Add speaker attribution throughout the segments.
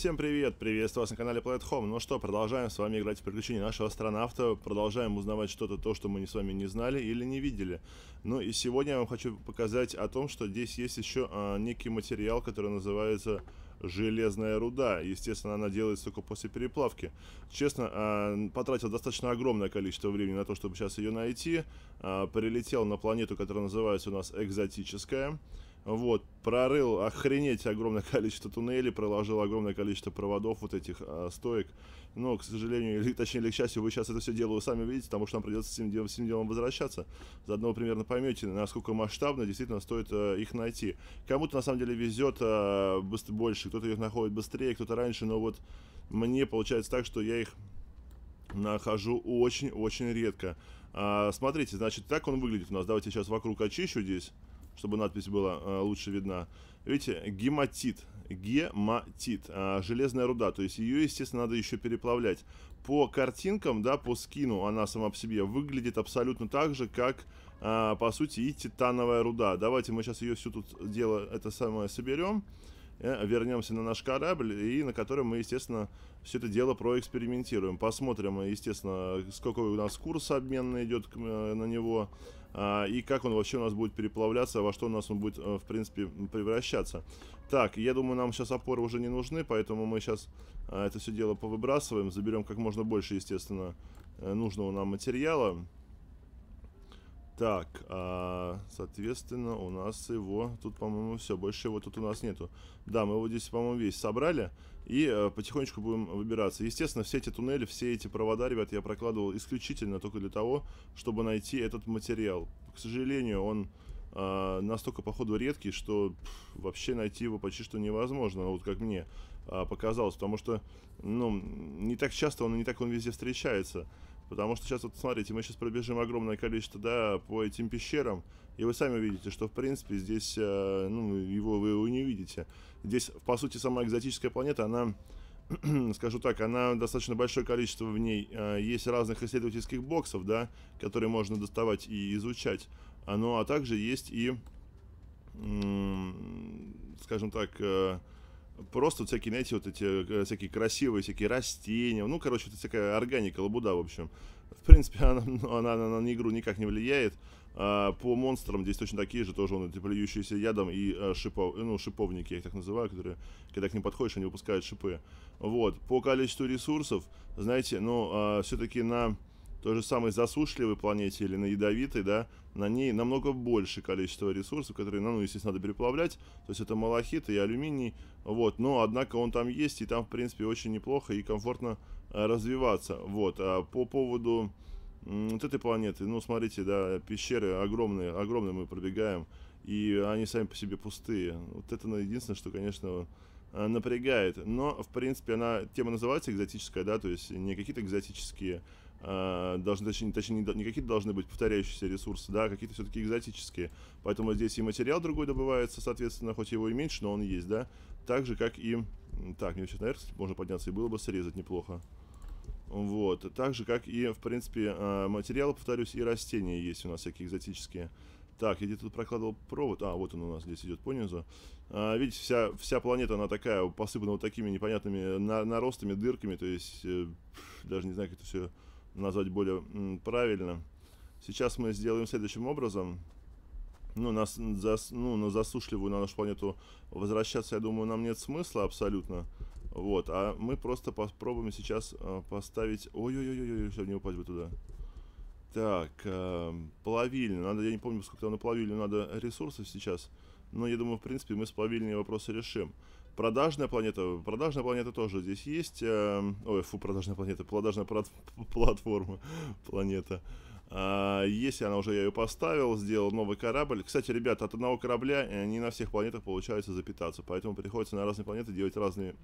Speaker 1: Всем привет, приветствую вас на канале Planet Home. Ну что, продолжаем с вами играть в приключения нашего астронавта, продолжаем узнавать что-то, то, что мы с вами не знали или не видели. Ну и сегодня я вам хочу показать о том, что здесь есть еще э, некий материал, который называется железная руда. Естественно, она делается только после переплавки. Честно, э, потратил достаточно огромное количество времени на то, чтобы сейчас ее найти. Э, прилетел на планету, которая называется у нас экзотическая. Вот, прорыл охренеть огромное количество туннелей, проложил огромное количество проводов вот этих э, стоек. Но, к сожалению, или, точнее, или к счастью, вы сейчас это все дело сами видите, потому что нам придется всем делом, всем делом возвращаться. Заодно вы примерно поймете, насколько масштабно действительно стоит э, их найти. Кому-то, на самом деле, везет э, больше, кто-то их находит быстрее, кто-то раньше, но вот мне получается так, что я их нахожу очень-очень редко. А, смотрите, значит, так он выглядит у нас. Давайте сейчас вокруг очищу здесь чтобы надпись была э, лучше видна. Видите, гематит, гематит, э, железная руда, то есть ее, естественно, надо еще переплавлять. По картинкам, да, по скину она сама по себе выглядит абсолютно так же, как, э, по сути, и титановая руда. Давайте мы сейчас ее все тут дело, это самое, соберем вернемся на наш корабль, и на котором мы, естественно, все это дело проэкспериментируем. Посмотрим, естественно, сколько у нас курс обменный идет на него, а, и как он вообще у нас будет переплавляться, во что у нас он будет, э, в принципе, превращаться. Так, я думаю, нам сейчас опоры уже не нужны, поэтому мы сейчас э, это все дело повыбрасываем, заберем как можно больше, естественно, э, нужного нам материала. Так, а, соответственно, у нас его... Тут, по-моему, все. Больше его тут у нас нету. Да, мы его здесь, по-моему, весь собрали. И а, потихонечку будем выбираться. Естественно, все эти туннели, все эти провода, ребят, я прокладывал исключительно только для того, чтобы найти этот материал. К сожалению, он а, настолько, походу, редкий, что пф, вообще найти его почти что невозможно. Вот как мне а, показалось. Потому что, ну, не так часто он, не так он везде встречается. Потому что сейчас, вот смотрите, мы сейчас пробежим огромное количество, да, по этим пещерам, и вы сами увидите, что, в принципе, здесь, э, ну, его вы его не видите. Здесь, по сути, самая экзотическая планета, она, скажу так, она достаточно большое количество в ней. Э, есть разных исследовательских боксов, да, которые можно доставать и изучать. А Ну, а также есть и, скажем так, э, просто всякие, знаете, вот эти э, э, всякие красивые всякие растения, ну, короче, это всякая органика, лабуда, в общем. В принципе, она, ну, она, она на игру никак не влияет. А, по монстрам здесь точно такие же, тоже он, эти плюющиеся ядом и а, э, шипов, ну, шиповники, я их так называю, которые, когда к ним подходишь, они выпускают шипы. Вот, по количеству ресурсов, знаете, ну, а, все-таки на той же самой засушливой планете или на ядовитой, да, на ней намного больше количества ресурсов, которые, ну, естественно, надо переплавлять, то есть это малахит и алюминий, вот, но, однако, он там есть, и там, в принципе, очень неплохо и комфортно э, развиваться, вот, а по поводу вот этой планеты, ну, смотрите, да, пещеры огромные, огромные мы пробегаем, и они сами по себе пустые, вот это ну, единственное, что, конечно, э, напрягает, но, в принципе, она, тема называется экзотическая, да, то есть не какие-то экзотические Э, должны, точнее, точнее не, какие-то должны быть повторяющиеся ресурсы, да, а какие-то все-таки экзотические. Поэтому здесь и материал другой добывается, соответственно, хоть его и меньше, но он есть, да. Так же, как и... Так, мне сейчас наверх можно подняться, и было бы срезать неплохо. Вот. Так же, как и, в принципе, э, материалы, повторюсь, и растения есть у нас всякие экзотические. Так, я где-то тут прокладывал провод. А, вот он у нас здесь идет по А, э, видите, вся, вся планета, она такая, посыпана вот такими непонятными наростами, дырками. То есть, э, даже не знаю, как это все назвать более правильно. Сейчас мы сделаем следующим образом. Ну, нас, зас, ну, на засушливую на нашу планету возвращаться, я думаю, нам нет смысла абсолютно. Вот, а мы просто попробуем сейчас э, поставить... Ой-ой-ой, чтобы не упасть бы туда. Так, э, плавильня. Надо, я не помню, сколько там на плавильню надо ресурсов сейчас. Но я думаю, в принципе, мы с плавильней вопросы решим. Продажная планета. Продажная планета тоже здесь есть. Э, ой, фу, продажная планета. Продажная платформа. Планета. А, Если она уже я ее поставил, сделал новый корабль. Кстати, ребята, от одного корабля э, не на всех планетах получается запитаться. Поэтому приходится на разные планеты делать разные,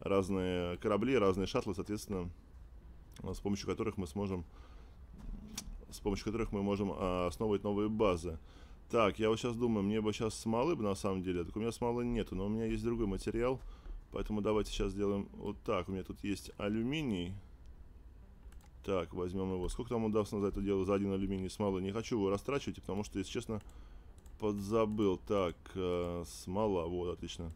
Speaker 1: разные корабли, разные шаттлы, соответственно, с помощью которых мы сможем с помощью которых мы можем а, основывать новые базы. Так, я вот сейчас думаю, мне бы сейчас смолы бы на самом деле. Так у меня смолы нету, но у меня есть другой материал. Поэтому давайте сейчас сделаем вот так. У меня тут есть алюминий. Так, возьмем его. Сколько там удастся за это дело, за один алюминий смолы? Не хочу его растрачивать, потому что, если честно, подзабыл. Так, э, смола, вот, отлично.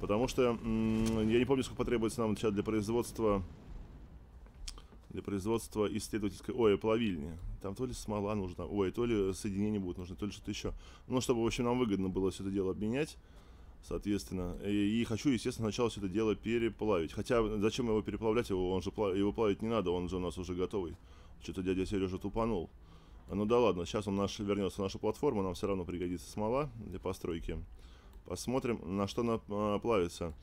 Speaker 1: Потому что я не помню, сколько потребуется нам сейчас для производства для производства исследовательской ой, плавильни. Там то ли смола нужна, ой, то ли соединение будет нужно, то ли что-то еще. Ну, чтобы, в общем, нам выгодно было все это дело обменять, соответственно. И, и хочу, естественно, сначала все это дело переплавить. Хотя, зачем его переплавлять? Его, он же плав... его плавить не надо, он же у нас уже готовый. Что-то дядя Сережа тупанул. Ну да ладно, сейчас он наш, вернется на нашу платформу, нам все равно пригодится смола для постройки. Посмотрим, на что она а, плавится.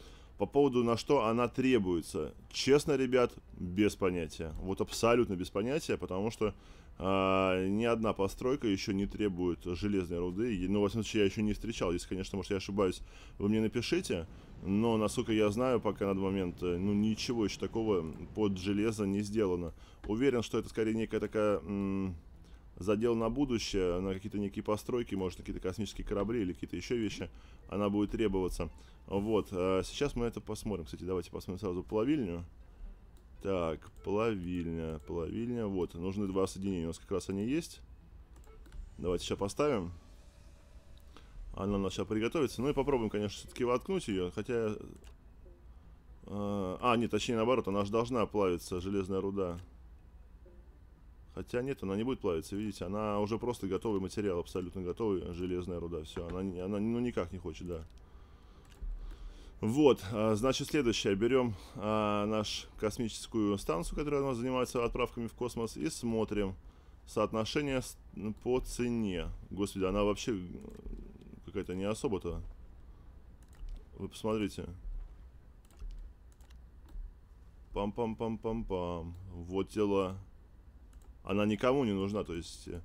Speaker 1: По поводу на что она требуется, честно, ребят, без понятия. Вот абсолютно без понятия, потому что а, ни одна постройка еще не требует железной руды. Ну, во всяком случае, я еще не встречал. Если, конечно, может, я ошибаюсь, вы мне напишите. Но, насколько я знаю, пока на данный момент, э, ну, ничего еще такого под железо не сделано. Уверен, что это скорее некая такая... М- задел на будущее, на какие-то некие постройки, может, какие-то космические корабли или какие-то еще вещи, она будет требоваться. Вот, э, сейчас мы это посмотрим. Кстати, давайте посмотрим сразу плавильню. Так, плавильня, плавильня, вот, нужны два соединения, у нас как раз они есть. Давайте сейчас поставим. Она у нас сейчас приготовится. Ну и попробуем, конечно, все-таки воткнуть ее, хотя... Э, а, нет, точнее наоборот, она же должна плавиться, железная руда. Хотя нет, она не будет плавиться, видите, она уже просто готовый материал, абсолютно готовый, железная руда, все, она, она ну, никак не хочет, да. Вот, а, значит, следующее, берем а, нашу космическую станцию, которая у нас занимается отправками в космос, и смотрим соотношение ну, по цене. Господи, она вообще какая-то не особо-то. Вы посмотрите. Пам-пам-пам-пам-пам. Вот дела она никому не нужна. То есть э,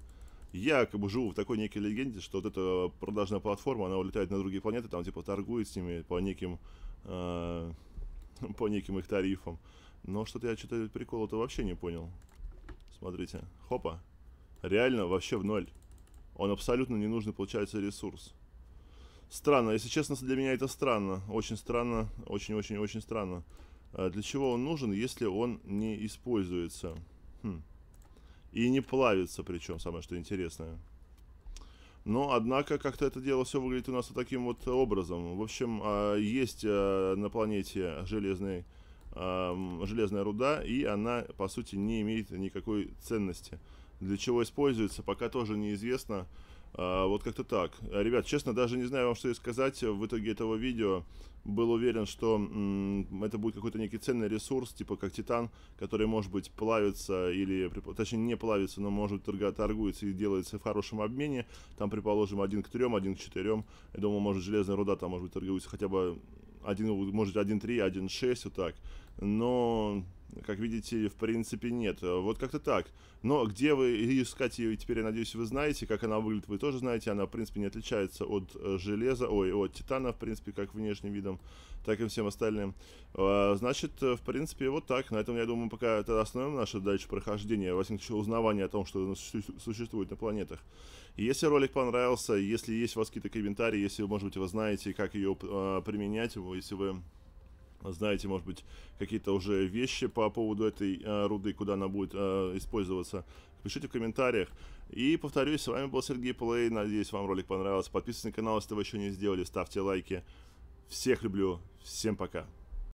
Speaker 1: я как бы живу в такой некой легенде, что вот эта продажная платформа, она улетает на другие планеты, там типа торгует с ними по неким, э, по неким их тарифам. Но что-то я что-то прикол, это вообще не понял. Смотрите. Хопа. Реально вообще в ноль. Он абсолютно не нужный получается, ресурс. Странно, если честно, для меня это странно. Очень странно, очень-очень-очень странно. А для чего он нужен, если он не используется? Хм. И не плавится, причем, самое что интересное. Но, однако, как-то это дело все выглядит у нас вот таким вот образом. В общем, а, есть э, на планете железный, железная руда, и она, по сути, не имеет никакой ценности. Для чего используется, пока тоже неизвестно. А, вот как-то так. Ребят, честно, даже не знаю вам, что и сказать. В итоге этого видео был уверен, что это будет какой-то некий ценный ресурс, типа как титан, который, может быть, плавится или, точнее, не плавится, но, может, торгуется и делается в хорошем обмене. Там, предположим, один к трем, один к четырем. Я думаю, может, железная руда там, может быть, торгуется хотя бы один, может, один три, один шесть, вот так. Но как видите, в принципе, нет. Вот как-то так. Но где вы искать ее, теперь, я надеюсь, вы знаете. Как она выглядит, вы тоже знаете. Она, в принципе, не отличается от э, железа, ой, от титана, в принципе, как внешним видом, так и всем остальным. А, значит, э, в принципе, вот так. На этом, я думаю, пока это основное наше дальше прохождение, во всяком случае, узнавание о том, что существует на планетах. Если ролик понравился, если есть у вас какие-то комментарии, если, может быть, вы знаете, как ее а, применять, если вы знаете, может быть, какие-то уже вещи по поводу этой э, руды, куда она будет э, использоваться, пишите в комментариях. И повторюсь, с вами был Сергей Плей, надеюсь, вам ролик понравился. Подписывайтесь на канал, если вы еще не сделали, ставьте лайки. Всех люблю, всем пока.